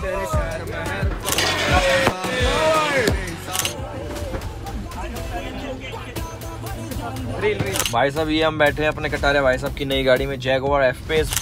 तेरे शहर महर भाई साहब ये हम बैठे हैं अपने कटारे भाई साहब की नई गाड़ी में जैगवार एफ पेस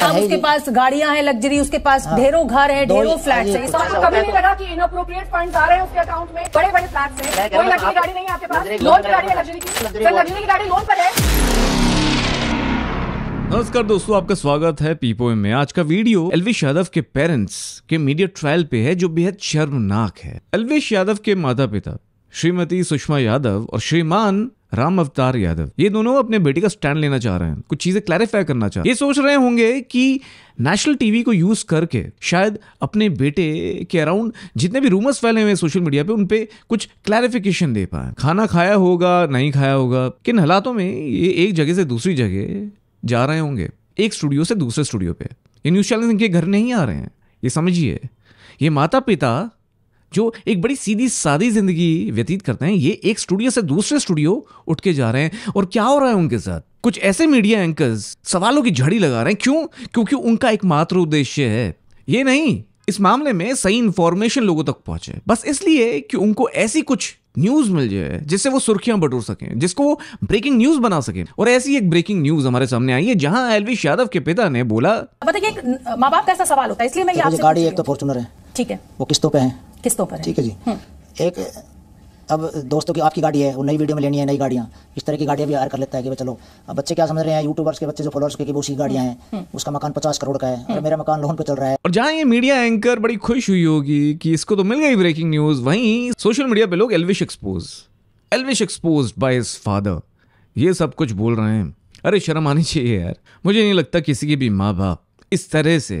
सकता उसके पास गाड़ियां हैं लग्जरी उसके पास हाँ। ढेरों घर हाँ, है ढेरों फ्लैट है इस बात कभी नहीं लगा कि इनअप्रोप्रिएट फंड आ रहे हैं उसके अकाउंट में बड़े बड़े फ्लैट है कोई लग्जरी गाड़ी नहीं आपके पास लोन की गाड़ी है लग्जरी की लग्जरी की तो गाड़ी लोन पर है नमस्कार दोस्तों आपका स्वागत है पीपो में आज का वीडियो एलविश यादव के पेरेंट्स के मीडिया ट्रायल पे है जो बेहद शर्मनाक है एलविश यादव के माता पिता श्रीमती सुषमा यादव और श्रीमान राम अवतार यादव ये दोनों अपने बेटे का स्टैंड लेना चाह रहे हैं कुछ चीजें क्लैरिफाई करना चाह रहे हैं ये सोच रहे होंगे कि नेशनल टीवी को यूज करके शायद अपने बेटे के अराउंड जितने भी रूमर्स फैले हुए हैं सोशल मीडिया पे उन पे कुछ क्लैरिफिकेशन दे पाए खाना खाया होगा नहीं खाया होगा किन हालातों में ये एक जगह से दूसरी जगह जा रहे होंगे एक स्टूडियो से दूसरे स्टूडियो पे ये न्यूज चैनल इनके घर नहीं आ रहे हैं ये समझिए ये माता पिता जो एक बड़ी सीधी सादी जिंदगी व्यतीत करते हैं ये एक स्टूडियो से दूसरे स्टूडियो उठ के जा रहे हैं और क्या हो रहा है उनके साथ कुछ ऐसे मीडिया एंकर्स सवालों की झड़ी लगा रहे हैं क्यों क्योंकि उनका एकमात्र उद्देश्य है ये नहीं इस मामले में सही इंफॉर्मेशन लोगों तक पहुंचे बस इसलिए कि उनको ऐसी कुछ न्यूज मिल जाए जिससे वो सुर्खियां बटोर सकें जिसको वो ब्रेकिंग न्यूज बना सकें और ऐसी एक ब्रेकिंग न्यूज हमारे सामने आई है जहां एलविश यादव के पिता ने बोला माँ बाप का ऐसा सवाल होता है इसलिए मैं गाड़ी एक तो फॉर्चुनर है ठीक है वो किस्तों पे हैं किस्तों पर ठीक है जी हम्म। एक अब दोस्तों की आपकी गाड़ी है वो नई वीडियो में लेनी है नई गाड़ियाँ इस तरह की गाड़ियाँ भी हायर कर लेता है कि चलो अब बच्चे क्या समझ रहे हैं यूट्यूबर्स के बच्चे जो फॉलोअर्स के उसी हम्म। गाड़ियाँ हैं हम्म। उसका मकान पचास करोड़ का है और मेरा मकान लोन पे चल रहा है और जहाँ ये मीडिया एंकर बड़ी खुश हुई होगी कि इसको तो मिल गई ब्रेकिंग न्यूज वहीं सोशल मीडिया पे लोग Elvish expose Elvish expose by his father ये सब कुछ बोल रहे हैं अरे शर्म आनी चाहिए यार मुझे नहीं लगता किसी के भी माँ बाप इस तरह से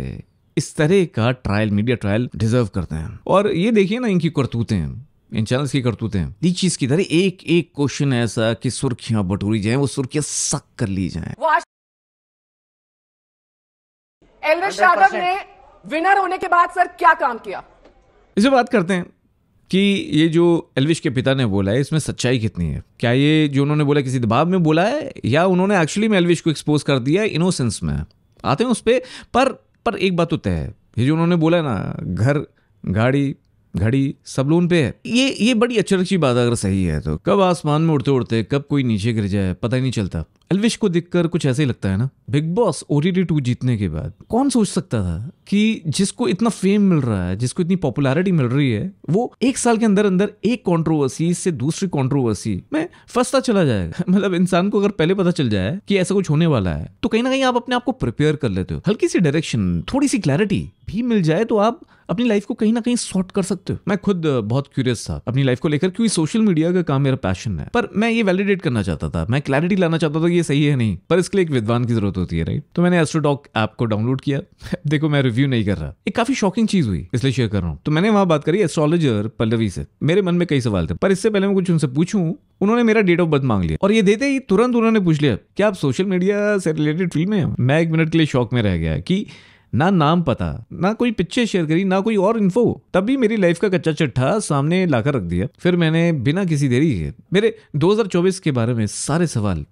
इस तरह का ट्रायल मीडिया ट्रायल डिजर्व करते हैं और ये देखिए ना इनकी करतूतें इन चैनल्स की करतूते हैं चीज की तरह एक एक क्वेश्चन ऐसा कि सुर्खियां बटोरी जाए वो सुर्खियां सक कर ली जाए एलवेश यादव ने विनर होने के बाद सर क्या काम किया इसे बात करते हैं कि ये जो एलविश के पिता ने बोला है इसमें सच्चाई कितनी है क्या ये जो उन्होंने बोला किसी दबाव में बोला है या उन्होंने एक्चुअली में एलविश को एक्सपोज कर दिया इनोसेंस में आते हैं उस पर पर पर एक बात तो तय है ये जो उन्होंने बोला ना घर गाड़ी घड़ी सब लोन पे है ये ये बड़ी अच्छी बात अगर सही है तो कब आसमान में उड़ते उड़ते कब कोई नीचे गिर जाए पता ही नहीं चलता अलविश को देखकर कुछ ऐसे ही लगता है ना Bigg Boss O T two जीतने के बाद कौन सोच सकता था कि जिसको इतना फेम मिल रहा है जिसको इतनी पॉपुलैरिटी मिल रही है वो एक साल के अंदर अंदर एक कंट्रोवर्सी से दूसरी कंट्रोवर्सी में फंसता चला जाएगा मतलब इंसान को अगर पहले पता चल जाए कि ऐसा कुछ होने वाला है तो कहीं ना कहीं आप अपने आप को प्रिपेयर कर लेते हो हल्की सी डायरेक्शन थोड़ी सी क्लैरिटी भी मिल जाए तो आप अपनी लाइफ को कहीं ना कहीं सॉर्ट कर सकते हो मैं खुद बहुत क्यूरियस था अपनी लाइफ को लेकर क्योंकि सोशल मीडिया का काम मेरा पैशन है पर मैं ये वैलिडेट करना चाहता था मैं क्लैरिटी लाना चाहता था ये सही है नहीं पर इसके लिए एक विद्वान की जरूरत होती है राइट तो मैंने एस्ट्रोडॉक ऐप को डाउनलोड किया देखो मैं रिव्यू रिव्यू नहीं कर रहा एक काफी शॉकिंग चीज हुई इसलिए शेयर कर रहा हूँ तो मैंने वहां बात करी एस्ट्रोलॉजर पल्लवी से मेरे मन में कई सवाल थे पर इससे पहले मैं कुछ उनसे पूछू उन्होंने मेरा डेट ऑफ बर्थ मांग लिया और ये देते ही तुरंत उन्होंने पूछ लिया क्या आप सोशल मीडिया से रिलेटेड फील्ड में मैं एक मिनट के लिए शौक में रह गया कि ना नाम पता ना कोई पिक्चर शेयर करी ना कोई और इन्फो तब भी मेरी लाइफ का कच्चा चट्ठा सामने लाकर रख दिया फिर मैंने बिना किसी देरी के मेरे 2024 के बारे में सारे सवाल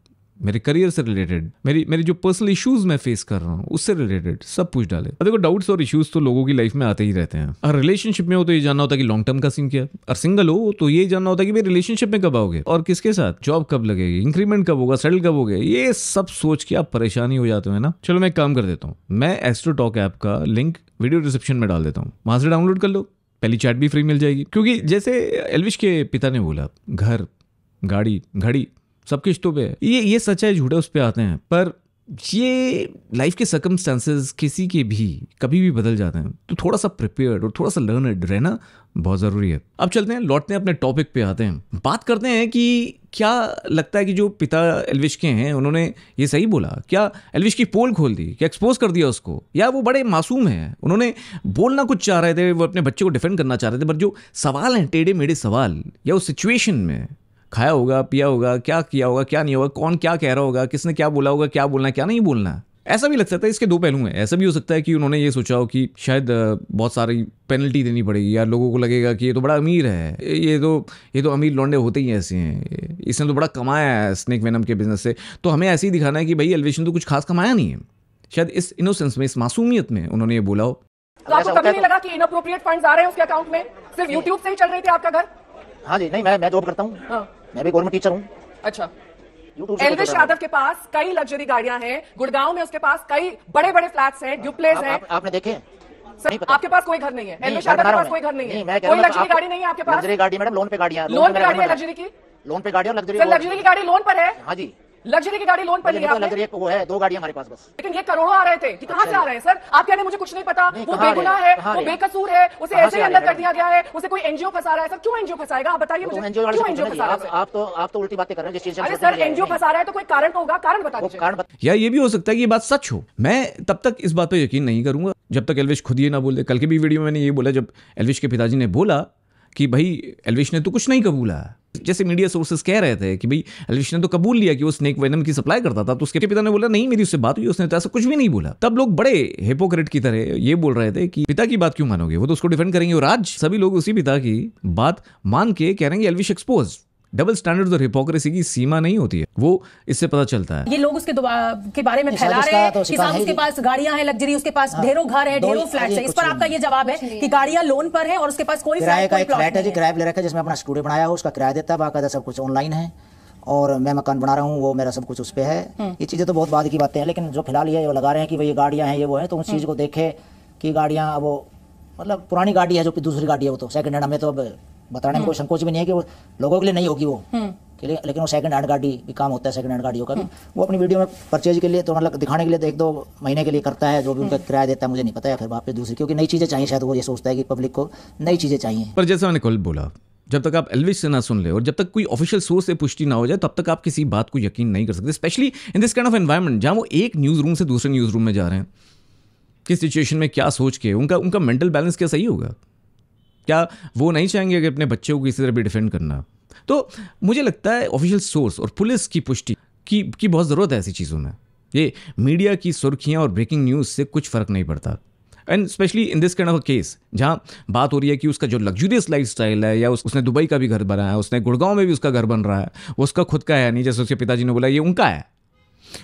मेरे करियर से रिलेटेड मेरी मेरी जो पर्सनल इश्यूज मैं फेस कर रहा हूँ उससे रिलेटेड सब पूछ डाले देखो डाउट्स और इश्यूज तो लोगों की लाइफ में आते ही रहते हैं और रिलेशनशिप में हो तो ये जानना होता है कि लॉन्ग टर्म का सीन क्या और सिंगल हो तो ये जानना होता है कि भाई रिलेशनशिप में कब आओगे और किसके साथ जॉब कब लगेगी इंक्रीमेंट कब होगा सेटल कब होगा ये सब सोच के आप परेशानी हो जाते हो ना चलो मैं काम कर देता हूँ मैं एस्ट्रो टॉक ऐप का लिंक वीडियो डिस्क्रिप्शन में डाल देता हूँ वहां से डाउनलोड कर लो पहली चैट भी फ्री मिल जाएगी क्योंकि जैसे एलविश के पिता ने बोला घर गाड़ी घड़ी सब किश्तों पे है ये ये सच है झूठे उस पर आते हैं पर ये लाइफ के सर्कमस्टांसेस किसी के भी कभी भी बदल जाते हैं तो थोड़ा सा प्रिपेयर्ड और थोड़ा सा लर्नड रहना बहुत ज़रूरी है अब चलते हैं लौटते हैं अपने टॉपिक पे आते हैं बात करते हैं कि क्या लगता है कि जो पिता एलविश के हैं उन्होंने ये सही बोला क्या एलविश की पोल खोल दी क्या एक्सपोज कर दिया उसको या वो बड़े मासूम हैं उन्होंने बोलना कुछ चाह रहे थे वो अपने बच्चे को डिफेंड करना चाह रहे थे पर जो सवाल हैं टेढ़े मेढ़े सवाल या उस सिचुएशन में खाया होगा पिया होगा क्या किया होगा क्या नहीं होगा कौन क्या कह रहा होगा किसने क्या बोला होगा क्या बोलना क्या नहीं बोलना ऐसा भी लग सकता है इसके दो पहलू हैं ऐसा भी हो सकता है कि उन्होंने ये सोचा हो कि शायद बहुत सारी पेनल्टी देनी पड़ेगी या लोगों को लगेगा कि ये तो बड़ा अमीर है ये तो ये तो अमीर लौंडे होते ही ऐसे हैं इसने तो बड़ा कमाया है स्नैक वेनम के बिजनेस से तो हमें ऐसे ही दिखाना है कि भाई एलिवेशन तो कुछ खास कमाया नहीं है शायद इस इनोसेंस में इस मासूमियत में उन्होंने ये बोला हो तो आपको कभी नहीं लगा कि इनअप्रोप्रिएट फंड्स आ रहे हैं उसके अकाउंट में सिर्फ यूट्यूब से ही चल रही थी आपका घर हाँ जी नहीं मैं मैं जॉब करता हूँ हाँ। मैं भी गवर्नमेंट टीचर हूँ अच्छा एलविश यादव तो के पास कई लग्जरी गाड़ियां हैं गुड़गांव में उसके पास कई बड़े बड़े फ्लैट्स हैं डुप्लेस हैं आपने देखे सर आपके पास कोई घर नहीं है एलविश यादव के पास कोई घर नहीं है कोई लग्जरी गाड़ी नहीं है आपके पास लग्जरी गाड़ी मैडम लोन पे गाड़ियां लोन पे गाड़ी है लग्जरी की लोन पे गाड़ी और लग्जरी लग्जरी की गाड़ी लोन पर है हाँ जी लग्जरी की गाड़ी लोन पर लिया लग्जरी तो वो है दो गाड़ी हमारे पास बस लेकिन ये करोड़ों आ रहे थे कि कहाँ से अच्छा। आ रहे हैं सर आप कह रहे मुझे कुछ नहीं पता वो बेगुनाह है वो बेकसूर है उसे ऐसे ही अंदर कर दिया गया है उसे कोई एनजीओ फंसा रहा है सर क्यों एनजीओ फंसाएगा आप बताइए तो मुझे एनजीओ क्यों एनजीओ फंसा रहा है आप तो आप तो उल्टी बातें कर रहे हैं अरे सर एनजीओ फंसा रहा है तो कोई कारण होगा कारण बता दीजिए या ये भी हो सकता है कि ये बात सच हो मैं तब तक इस बात पर यकीन नहीं करूंगा जब तक एलविश खुद ये ना बोले कल के भी वीडियो में मैंने ये बोला जब एलविश के पिताजी ने बोला कि भाई एलविश ने तो कुछ नहीं कबूला जैसे मीडिया सोर्सेस कह रहे थे कि भाई एलविश ने तो कबूल लिया कि वो स्नेक वेनम की सप्लाई करता था तो उसके पिता ने बोला नहीं मेरी उससे बात हुई उसने तो ऐसा कुछ भी नहीं बोला तब लोग बड़े हिपोक्रेट की तरह ये बोल रहे थे कि पिता की बात क्यों मानोगे वो तो उसको डिफेंड करेंगे और आज सभी लोग उसी पिता की बात मान के कह रहे हैं एलविश एक्सपोज डबल स्टैंडर्ड और तो हिपोक्रेसी की सीमा नहीं होती है वो इससे पता चलता है ये लोग उसके के बारे में फैला रहे हैं तो उसके पास गाड़ियां हैं लग्जरी उसके पास ढेरों घर है ढेरों फ्लैट है इस पर आपका ये जवाब है कि गाड़ियां लोन पर है और उसके पास कोई फ्लैट है किराया ले रखा है जिसमें अपना स्टूडियो बनाया हो उसका किराया देता है बाकायदा सब कुछ ऑनलाइन है और मैं मकान बना रहा हूँ वो मेरा सब कुछ उस पर है हम्म। ये चीज़ें तो बहुत बाद की बातें हैं लेकिन जो फिलहाल ये लगा रहे हैं कि भाई ये गाड़ियाँ हैं ये वो है तो उस चीज़ हम्म। को देखे कि गाड़ियाँ अब मतलब पुरानी गाड़ी है जो कि दूसरी गाड़ी है वो तो सेकंड हैंड हमें तो अब बताने में कोई हम्म। संकोच भी नहीं है कि वो लोगों के लिए नहीं होगी वो हम्म। के लिए लेकिन वो सेकंड हैंड गाड़ी भी काम होता है सेकंड हैंड गाड़ियों का भी हम्म। वो अपनी वीडियो में परचेज के लिए तो मतलब दिखाने के लिए तो एक दो महीने के लिए करता है जो भी उनका किराया देता है मुझे नहीं पता है फिर पे दूसरी क्योंकि नई चीज़ें चाहिए शायद वो ये सोचता है कि पब्लिक को नई चीज़ें चाहिए पर जैसे मैंने कल बोला जब तक आप एलविश से ना सुन ले और जब तक कोई ऑफिशियल सोर्स से पुष्टि ना हो जाए तब तक आप किसी बात को यकीन नहीं कर सकते specially in this kind of environment जहाँ वो एक न्यूज़ रूम से दूसरे न्यूज़ रूम में जा रहे हैं किस सिचुएशन में क्या सोच के उनका उनका मेंटल बैलेंस क्या सही होगा क्या वो नहीं चाहेंगे कि अपने बच्चों को किसी तरह भी डिफेंड करना तो मुझे लगता है ऑफिशियल सोर्स और पुलिस की पुष्टि की की बहुत ज़रूरत है ऐसी चीज़ों में ये मीडिया की सुर्खियाँ और ब्रेकिंग न्यूज़ से कुछ फ़र्क नहीं पड़ता and specially in this kind of case जहाँ बात हो रही है कि उसका जो लग्जूरियस लाइफ स्टाइल है या उस, उसने दुबई का भी घर बनाया है उसने गुड़गांव में भी उसका घर बन रहा है वो उसका खुद का है नहीं जैसे उसके पिताजी ने बोला ये उनका है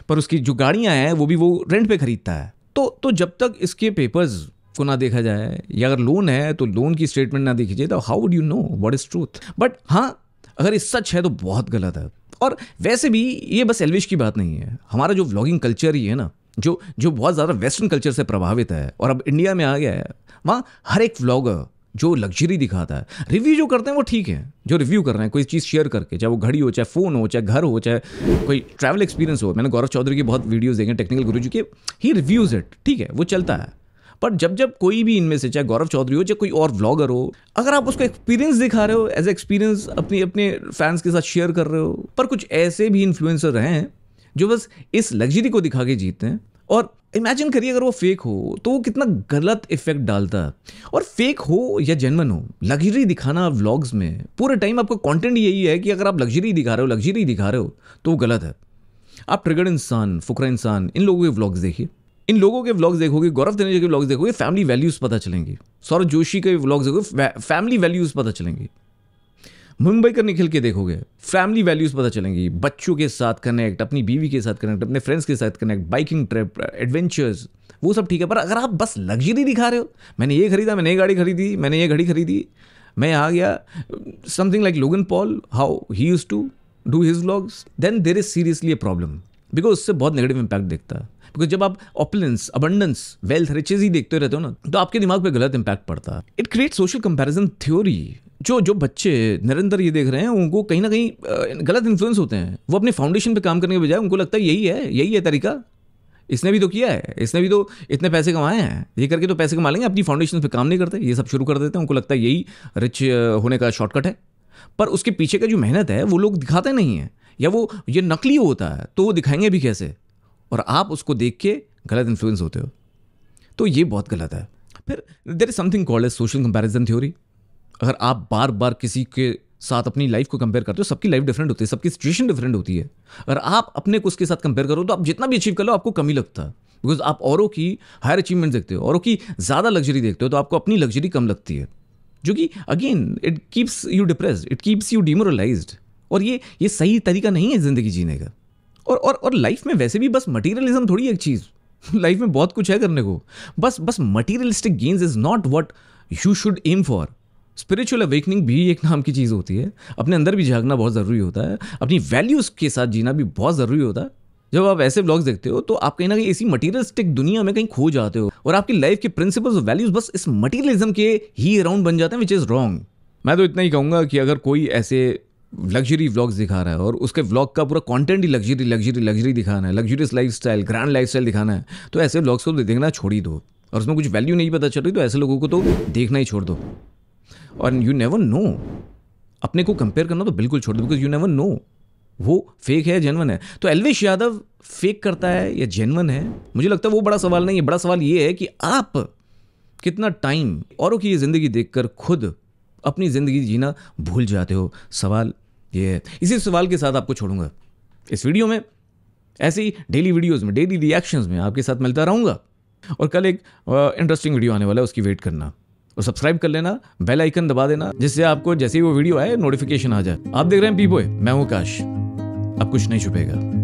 पर उसकी जो गाड़ियाँ हैं वो भी वो रेंट पर खरीदता है तो तो जब तक इसके पेपर्स को ना देखा जाए या अगर लोन है तो लोन की स्टेटमेंट ना देखी जाए तो how would you know what is truth but हाँ अगर ये सच है तो बहुत गलत है और वैसे भी ये बस एलविश की बात नहीं है हमारा जो व्लॉगिंग कल्चर ही है ना जो जो बहुत ज़्यादा वेस्टर्न कल्चर से प्रभावित है और अब इंडिया में आ गया है वहाँ हर एक व्लॉगर जो लग्जरी दिखाता है रिव्यू जो करते हैं वो ठीक है जो रिव्यू कर रहे हैं कोई चीज़ शेयर करके चाहे वो घड़ी हो चाहे फ़ोन हो चाहे घर हो चाहे कोई ट्रैवल एक्सपीरियंस हो मैंने गौरव चौधरी की बहुत वीडियोज़ देखे टेक्निकल गुरु जी के ही रिव्यूज़ इट ठीक है वो चलता है पर जब जब कोई भी इनमें से चाहे गौरव चौधरी हो चाहे कोई और व्लॉगर हो अगर आप उसको एक्सपीरियंस दिखा रहे हो एज एक्सपीरियंस अपनी अपने फैंस के साथ शेयर कर रहे हो पर कुछ ऐसे भी इन्फ्लुएंसर रहे हैं जो बस इस लग्जरी को दिखा के जीतते हैं और इमेजिन करिए अगर वो फेक हो तो वो कितना गलत इफेक्ट डालता है और फेक हो या जेनवन हो लग्जरी दिखाना व्लॉग्स में पूरे टाइम आपका कंटेंट यही है कि अगर आप लग्जरी दिखा रहे हो लग्जरी दिखा रहे हो तो वो गलत है आप ट्रिगर्ड इंसान फुकरा इंसान इन लोगों के व्लॉग्स देखिए इन लोगों के व्लॉग्स देखोगे गौरव तनेजा के व्लॉग्स देखोगे फैमिली वैल्यूज़ पता चलेंगे सौरभ जोशी के व्लॉग्स देखोगे फैमिली वैल्यूज़ पता चलेंगे मुंबई का निखिल के देखोगे फैमिली वैल्यूज़ पता चलेंगी बच्चों के साथ कनेक्ट अपनी बीवी के साथ कनेक्ट अपने फ्रेंड्स के साथ कनेक्ट बाइकिंग ट्रिप एडवेंचर्स वो सब ठीक है पर अगर आप बस लग्जरी दिखा रहे हो मैंने ये खरीदा मैंने ये गाड़ी खरीदी मैंने ये घड़ी खरीदी मैं आ गया something like Logan Paul how he used to do his vlogs then there is seriously a problem because उससे बहुत नेगेटिव इम्पैक्ट देखता है बिकॉज जब आप ऑपलेंस अबंडेंस वेल्थ रिचेज ही देखते रहते हो ना तो आपके दिमाग पर गलत इंपैक्ट पड़ता है it create social comparison theory जो जो बच्चे निरंतर ये देख रहे हैं उनको कहीं ना कहीं गलत इन्फ्लुएंस होते हैं वो अपने फाउंडेशन पे काम करने के बजाय उनको लगता है यही है यही है तरीका इसने भी तो किया है इसने भी तो इतने पैसे कमाए हैं ये करके तो पैसे कमा लेंगे अपनी फाउंडेशन पे काम नहीं करते ये सब शुरू कर देते हैं उनको लगता है यही रिच होने का शॉर्टकट है पर उसके पीछे का जो मेहनत है वो लोग दिखाते नहीं हैं या वो ये नकली होता है तो वो दिखाएंगे भी कैसे और आप उसको देख के गलत इन्फ्लुएंस होते हो तो ये बहुत गलत है फिर there is something called as social comparison theory अगर आप बार बार किसी के साथ अपनी लाइफ को कंपेयर करते हो सबकी लाइफ डिफरेंट होती है सबकी सिचुएशन डिफरेंट होती है अगर आप अपने को उसके साथ कंपेयर करो तो आप जितना भी अचीव कर लो आपको कमी लगता है बिकॉज आप औरों की हायर अचीवमेंट देखते हो औरों की ज़्यादा लग्जरी देखते हो तो आपको अपनी लग्जरी कम लगती है जो कि again it keeps you depress it keeps you demoralize और ये ये सही तरीका नहीं है ज़िंदगी जीने का और और और लाइफ में वैसे भी बस मटीरियलिज्म थोड़ी एक चीज़ लाइफ में बहुत कुछ है करने को बस बस materialistic gains is not what you should aim for spiritual awakening भी एक नाम की चीज़ होती है अपने अंदर भी झांकना बहुत ज़रूरी होता है अपनी वैल्यूज़ के साथ जीना भी बहुत ज़रूरी होता है जब आप ऐसे ब्लॉग्स देखते हो तो आप कहीं ना कहीं इसी मटीरियलिस्टिक दुनिया में कहीं खो जाते हो और आपकी लाइफ के प्रिंसिपल्स और वैल्यूज बस इस मटीरियलिज्म के ही अराउंड बन जाते हैं विच इज़ रॉन्ग मैं तो इतना ही कहूँगा कि अगर कोई ऐसे लग्जरी व्लॉग्स दिखा रहा है और उसके व्लॉग का पूरा कंटेंट ही लग्जरी लग्जरी लग्जरी दिखाना है luxurious lifestyle grand lifestyle दिखाना है तो ऐसे व्लॉग्स को तो देखना छोड़ ही दो और उसमें कुछ वैल्यू नहीं पता चल रही तो ऐसे लोगों को तो देखना ही छोड़ दो और यू नेवर नो अपने को कंपेयर करना तो बिल्कुल छोड़ दो बिकॉज यू नेवर नो वो फेक है जेनवन है तो एलवेश यादव फेक करता है या जेनवन है मुझे लगता है वो बड़ा सवाल नहीं है बड़ा सवाल ये है कि आप कितना टाइम औरों की ये ज़िंदगी देखकर खुद अपनी ज़िंदगी जीना भूल जाते हो सवाल ये इसी सवाल के साथ आपको छोड़ूंगा इस वीडियो में ऐसे ही डेली वीडियोस में डेली रिएक्शंस में आपके साथ मिलता रहूँगा और कल एक इंटरेस्टिंग वीडियो आने वाला है उसकी वेट करना और सब्सक्राइब कर लेना बेल आइकन दबा देना जिससे आपको जैसे ही वो वीडियो आए नोटिफिकेशन आ जाए आप देख रहे हैं पीपो मैं हूं काश अब कुछ नहीं छुपेगा